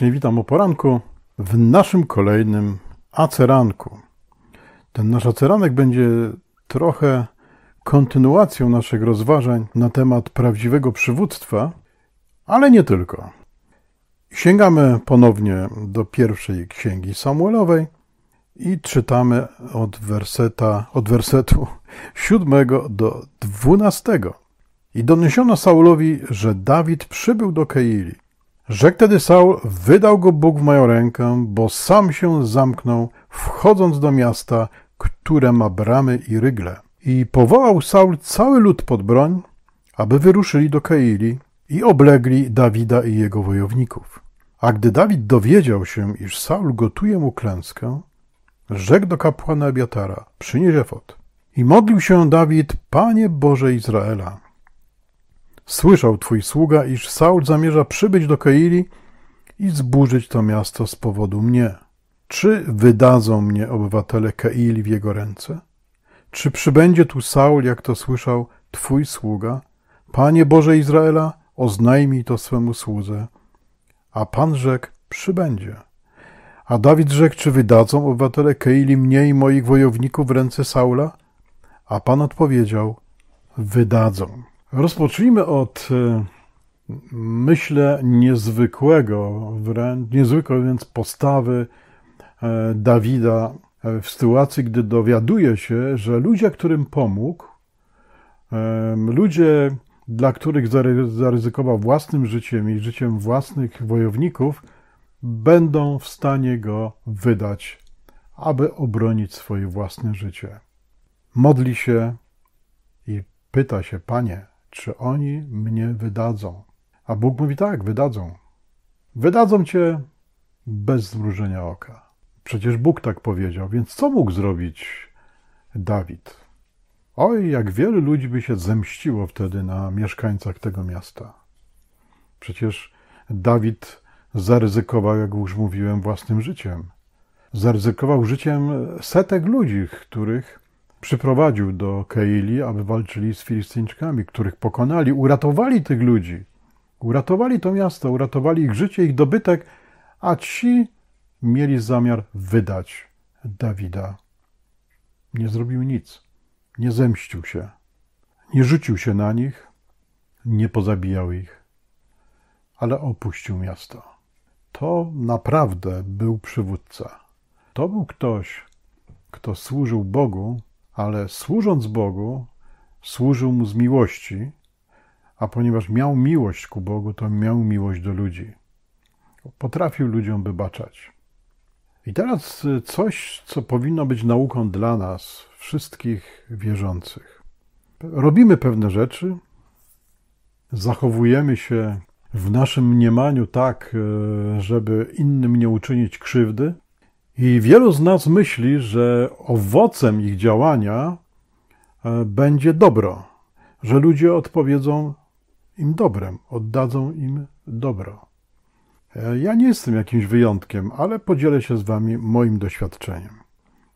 witam o poranku w naszym kolejnym aceranku. Ten nasz aceranek będzie trochę kontynuacją naszych rozważań na temat prawdziwego przywództwa, ale nie tylko. Sięgamy ponownie do pierwszej księgi Samuelowej i czytamy od, werseta, od wersetu 7 do 12. I doniesiono Saulowi, że Dawid przybył do Keili – Rzekł tedy Saul, wydał go Bóg w moją rękę, bo sam się zamknął, wchodząc do miasta, które ma bramy i rygle. I powołał Saul cały lud pod broń, aby wyruszyli do Kaili i oblegli Dawida i jego wojowników. A gdy Dawid dowiedział się, iż Saul gotuje mu klęskę, rzekł do kapłana Abiatara, przynieś efot. I modlił się Dawid, Panie Boże Izraela, Słyszał twój sługa, iż Saul zamierza przybyć do Keili i zburzyć to miasto z powodu mnie. Czy wydadzą mnie obywatele Keili w jego ręce? Czy przybędzie tu Saul, jak to słyszał twój sługa? Panie Boże Izraela, oznajmij to swemu słudze. A pan rzekł, przybędzie. A Dawid rzekł, czy wydadzą obywatele Keili mnie i moich wojowników w ręce Saula? A pan odpowiedział, wydadzą. Rozpocznijmy od y, myślę niezwykłego, niezwykłej więc postawy e, Dawida e, w sytuacji, gdy dowiaduje się, że ludzie, którym pomógł, ludzie, dla których zaryzykował własnym życiem i życiem własnych wojowników, będą w stanie go wydać, aby obronić swoje własne życie. Modli się i pyta się, Panie, czy oni mnie wydadzą? A Bóg mówi tak, wydadzą. Wydadzą cię bez zmrużenia oka. Przecież Bóg tak powiedział, więc co mógł zrobić Dawid? Oj, jak wielu ludzi by się zemściło wtedy na mieszkańcach tego miasta. Przecież Dawid zaryzykował, jak już mówiłem, własnym życiem. Zaryzykował życiem setek ludzi, których przyprowadził do Keili, aby walczyli z Filistyńczykami, których pokonali, uratowali tych ludzi, uratowali to miasto, uratowali ich życie, ich dobytek, a ci mieli zamiar wydać Dawida. Nie zrobił nic, nie zemścił się, nie rzucił się na nich, nie pozabijał ich, ale opuścił miasto. To naprawdę był przywódca. To był ktoś, kto służył Bogu ale służąc Bogu, służył mu z miłości, a ponieważ miał miłość ku Bogu, to miał miłość do ludzi. Potrafił ludziom wybaczać. I teraz y, coś, co powinno być nauką dla nas, wszystkich wierzących. Robimy pewne rzeczy, zachowujemy się w naszym mniemaniu tak, y, żeby innym nie uczynić krzywdy, i wielu z nas myśli, że owocem ich działania e, będzie dobro, że ludzie odpowiedzą im dobrem, oddadzą im dobro. E, ja nie jestem jakimś wyjątkiem, ale podzielę się z Wami moim doświadczeniem.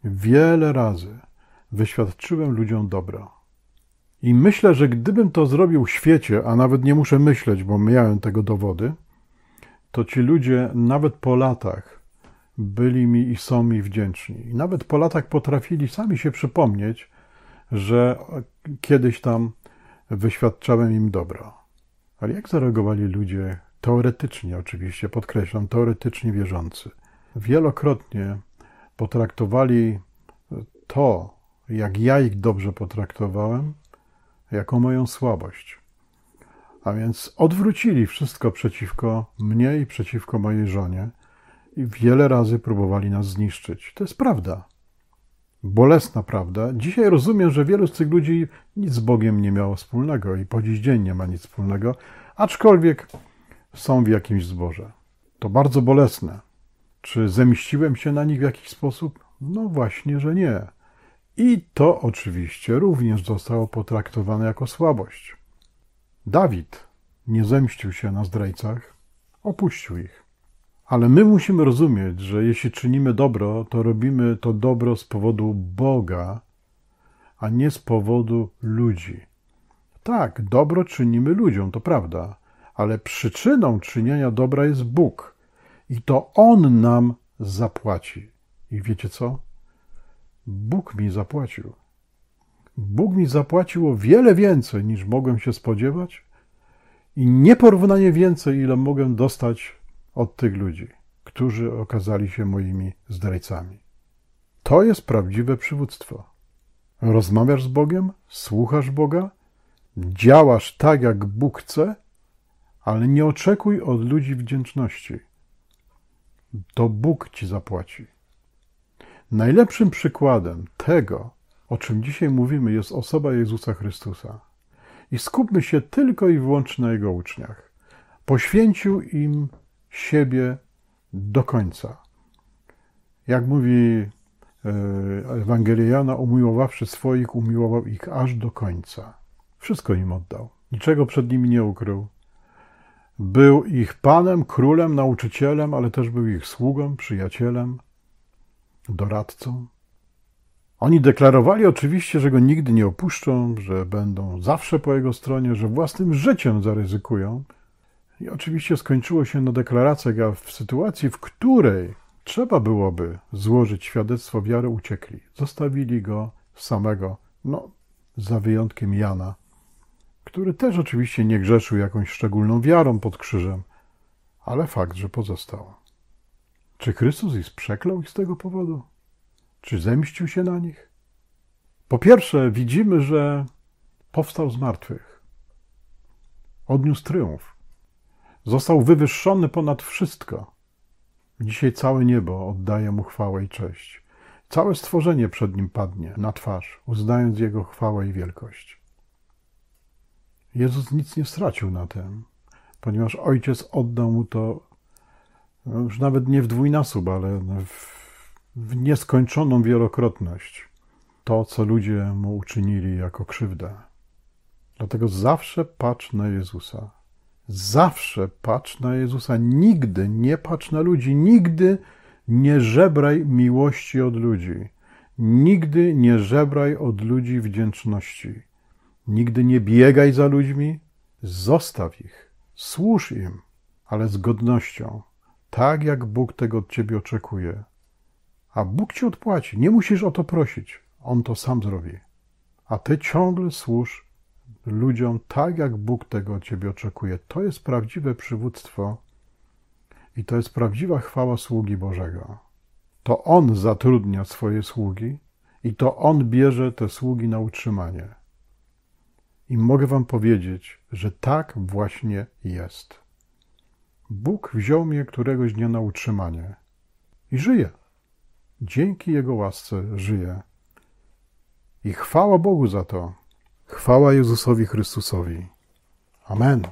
Wiele razy wyświadczyłem ludziom dobro. I myślę, że gdybym to zrobił w świecie, a nawet nie muszę myśleć, bo miałem tego dowody, to ci ludzie nawet po latach byli mi i są mi wdzięczni. I nawet po latach potrafili sami się przypomnieć, że kiedyś tam wyświadczałem im dobro. Ale jak zareagowali ludzie teoretycznie, oczywiście, podkreślam, teoretycznie wierzący? Wielokrotnie potraktowali to, jak ja ich dobrze potraktowałem, jako moją słabość. A więc odwrócili wszystko przeciwko mnie i przeciwko mojej żonie wiele razy próbowali nas zniszczyć. To jest prawda. Bolesna prawda. Dzisiaj rozumiem, że wielu z tych ludzi nic z Bogiem nie miało wspólnego i po dziś dzień nie ma nic wspólnego, aczkolwiek są w jakimś zboże. To bardzo bolesne. Czy zemściłem się na nich w jakiś sposób? No właśnie, że nie. I to oczywiście również zostało potraktowane jako słabość. Dawid nie zemścił się na zdrajcach, opuścił ich. Ale my musimy rozumieć, że jeśli czynimy dobro, to robimy to dobro z powodu Boga, a nie z powodu ludzi. Tak, dobro czynimy ludziom, to prawda, ale przyczyną czynienia dobra jest Bóg i to On nam zapłaci. I wiecie co? Bóg mi zapłacił. Bóg mi zapłacił o wiele więcej niż mogłem się spodziewać i nieporównanie więcej, ile mogłem dostać od tych ludzi, którzy okazali się moimi zdrajcami. To jest prawdziwe przywództwo. Rozmawiasz z Bogiem, słuchasz Boga, działasz tak, jak Bóg chce, ale nie oczekuj od ludzi wdzięczności. To Bóg ci zapłaci. Najlepszym przykładem tego, o czym dzisiaj mówimy, jest osoba Jezusa Chrystusa. I skupmy się tylko i wyłącznie na Jego uczniach. Poświęcił im siebie do końca. Jak mówi e, Ewangelia Jana, umiłowawszy swoich, umiłował ich aż do końca. Wszystko im oddał, niczego przed nimi nie ukrył. Był ich panem, królem, nauczycielem, ale też był ich sługą, przyjacielem, doradcą. Oni deklarowali oczywiście, że go nigdy nie opuszczą, że będą zawsze po jego stronie, że własnym życiem zaryzykują, i oczywiście skończyło się na deklaracjach, a w sytuacji, w której trzeba byłoby złożyć świadectwo wiary, uciekli. Zostawili go samego, no, za wyjątkiem Jana, który też oczywiście nie grzeszył jakąś szczególną wiarą pod krzyżem, ale fakt, że pozostał. Czy Chrystus ich przeklął ich z tego powodu? Czy zemścił się na nich? Po pierwsze, widzimy, że powstał z martwych. Odniósł tryumf. Został wywyższony ponad wszystko. Dzisiaj całe niebo oddaje mu chwałę i cześć. Całe stworzenie przed nim padnie na twarz, uznając jego chwałę i wielkość. Jezus nic nie stracił na tym, ponieważ ojciec oddał mu to no już nawet nie w dwójnasób, ale w, w nieskończoną wielokrotność to, co ludzie mu uczynili jako krzywdę. Dlatego zawsze patrz na Jezusa. Zawsze patrz na Jezusa, nigdy nie patrz na ludzi, nigdy nie żebraj miłości od ludzi, nigdy nie żebraj od ludzi wdzięczności, nigdy nie biegaj za ludźmi, zostaw ich, służ im, ale z godnością, tak jak Bóg tego od ciebie oczekuje. A Bóg ci odpłaci, nie musisz o to prosić, on to sam zrobi. A ty ciągle służ ludziom tak, jak Bóg tego od ciebie oczekuje. To jest prawdziwe przywództwo i to jest prawdziwa chwała sługi Bożego. To On zatrudnia swoje sługi i to On bierze te sługi na utrzymanie. I mogę Wam powiedzieć, że tak właśnie jest. Bóg wziął mnie któregoś dnia na utrzymanie i żyje. Dzięki Jego łasce żyje. I chwała Bogu za to. Chwała Jezusowi Chrystusowi. Amen.